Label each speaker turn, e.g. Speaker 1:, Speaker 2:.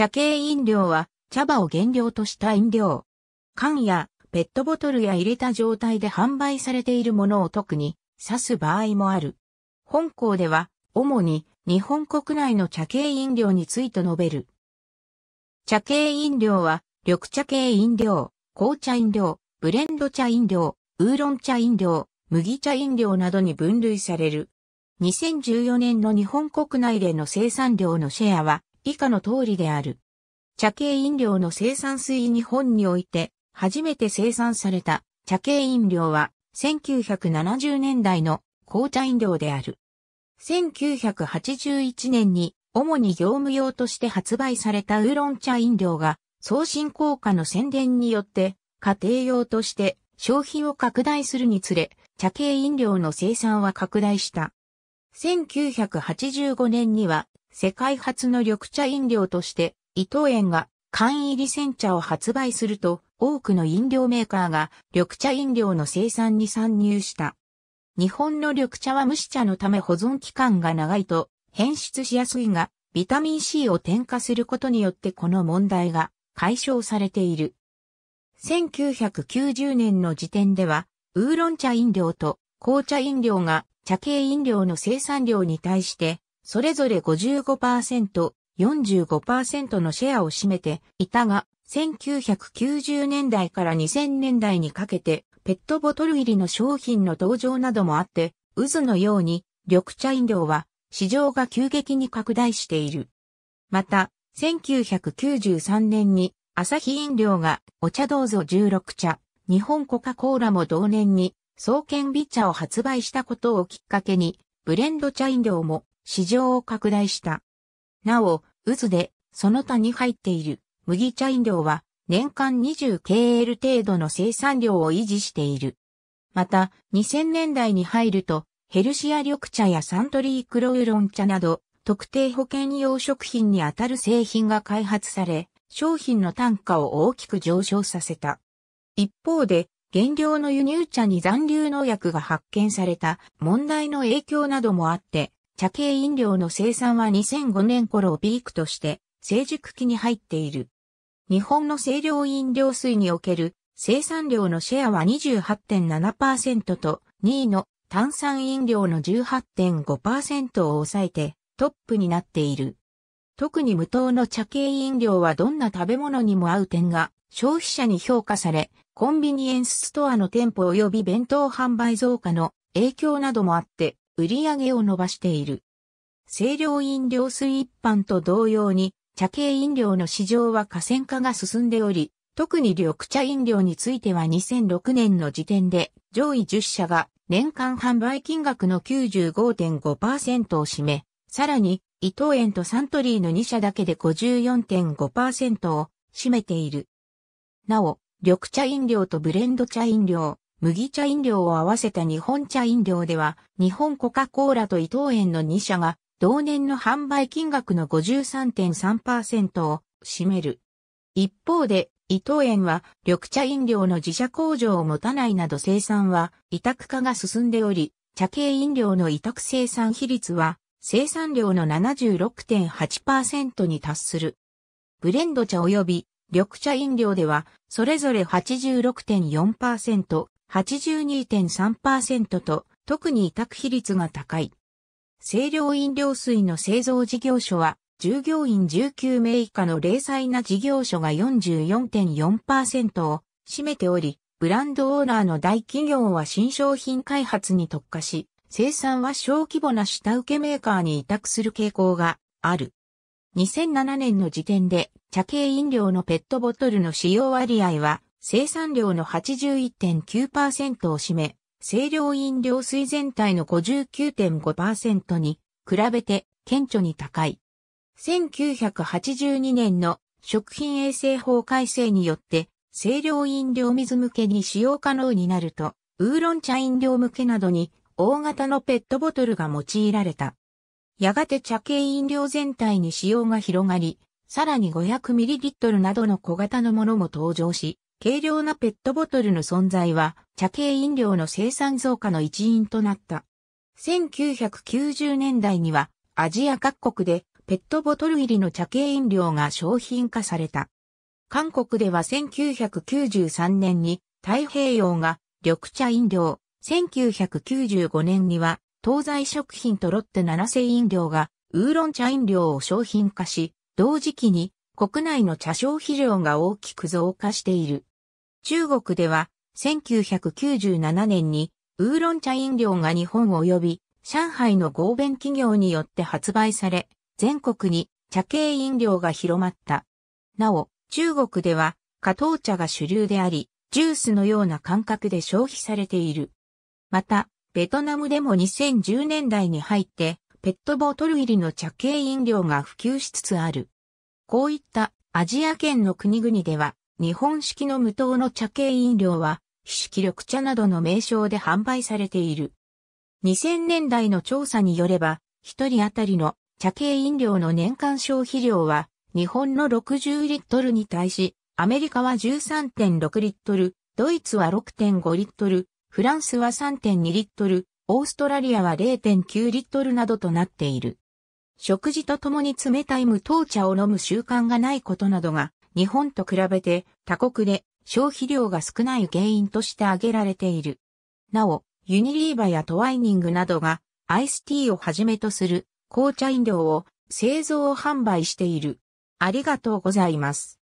Speaker 1: 茶系飲料は茶葉を原料とした飲料。缶やペットボトルや入れた状態で販売されているものを特に指す場合もある。本校では主に日本国内の茶系飲料について述べる。茶系飲料は緑茶系飲料、紅茶飲料、ブレンド茶飲料、ウーロン茶飲料、麦茶飲料などに分類される。2014年の日本国内での生産量のシェアは以下の通りである。茶系飲料の生産水日本において初めて生産された茶系飲料は1970年代の紅茶飲料である。1981年に主に業務用として発売されたウーロン茶飲料が送信効果の宣伝によって家庭用として消費を拡大するにつれ茶系飲料の生産は拡大した。1985年には世界初の緑茶飲料として、伊藤園が缶入り煎茶を発売すると、多くの飲料メーカーが緑茶飲料の生産に参入した。日本の緑茶は蒸し茶のため保存期間が長いと変質しやすいが、ビタミン C を添加することによってこの問題が解消されている。1990年の時点では、ウーロン茶飲料と紅茶飲料が茶系飲料の生産量に対してそれぞれ55%、45%のシェアを占めていたが、1990年代から2000年代にかけて、ペットボトル入りの商品の登場などもあって、渦のように緑茶飲料は市場が急激に拡大している。また、1993年に朝日飲料がお茶どうぞ16茶、日本コカ・コーラも同年に創建美茶を発売したことをきっかけに、ブレンド茶飲料も市場を拡大した。なお、渦でその他に入っている麦茶飲料は年間 20KL 程度の生産量を維持している。また、2000年代に入ると、ヘルシア緑茶やサントリークロウロン茶など、特定保険用食品にあたる製品が開発され、商品の単価を大きく上昇させた。一方で、原料の輸入茶に残留農薬が発見された問題の影響などもあって、茶系飲料の生産は2005年頃をピークとして成熟期に入っている。日本の清涼飲料水における生産量のシェアは28.7%と2位の炭酸飲料の18.5%を抑えてトップになっている。特に無糖の茶系飲料はどんな食べ物にも合う点が消費者に評価され、コンビニエンスストアの店舗及び弁当販売増加の影響などもあって売り上げを伸ばしている。清涼飲料水一般と同様に、茶系飲料の市場は河川化が進んでおり、特に緑茶飲料については2006年の時点で上位10社が年間販売金額の95.5%を占め、さらに伊藤園とサントリーの2社だけで54.5%を占めている。なお、緑茶飲料とブレンド茶飲料、麦茶飲料を合わせた日本茶飲料では、日本コカ・コーラと伊藤園の2社が、同年の販売金額の53.3%を占める。一方で、伊藤園は緑茶飲料の自社工場を持たないなど生産は委託化が進んでおり、茶系飲料の委託生産比率は生産量の76.8%に達する。ブレンド茶及び緑茶飲料では、それぞれ86.4%、82.3%と特に委託比率が高い。清涼飲料水の製造事業所は、従業員19名以下の零細な事業所が44.4%を占めており、ブランドオーナーの大企業は新商品開発に特化し、生産は小規模な下請けメーカーに委託する傾向がある。2007年の時点で茶系飲料のペットボトルの使用割合は生産量の81.9%を占め、清涼飲料水全体の59.5%に比べて顕著に高い。1982年の食品衛生法改正によって清涼飲料水向けに使用可能になると、ウーロン茶飲料向けなどに大型のペットボトルが用いられた。やがて茶系飲料全体に使用が広がり、さらに 500ml などの小型のものも登場し、軽量なペットボトルの存在は、茶系飲料の生産増加の一因となった。1990年代には、アジア各国でペットボトル入りの茶系飲料が商品化された。韓国では1993年に太平洋が緑茶飲料、1995年には東西食品とロッテ七世飲料がウーロン茶飲料を商品化し、同時期に国内の茶消費量が大きく増加している。中国では、1997年に、ウーロン茶飲料が日本及び、上海の合弁企業によって発売され、全国に茶系飲料が広まった。なお、中国では、加藤茶が主流であり、ジュースのような感覚で消費されている。また、ベトナムでも2010年代に入って、ペットボトル入りの茶系飲料が普及しつつある。こういったアジア圏の国々では、日本式の無糖の茶系飲料は、非式緑茶などの名称で販売されている。2000年代の調査によれば、一人当たりの茶系飲料の年間消費量は、日本の60リットルに対し、アメリカは13.6リットル、ドイツは6.5リットル、フランスは3.2リットル、オーストラリアは0.9リットルなどとなっている。食事とともに冷たい無糖茶を飲む習慣がないことなどが日本と比べて他国で消費量が少ない原因として挙げられている。なお、ユニリーバやトワイニングなどがアイスティーをはじめとする紅茶飲料を製造販売している。ありがとうございます。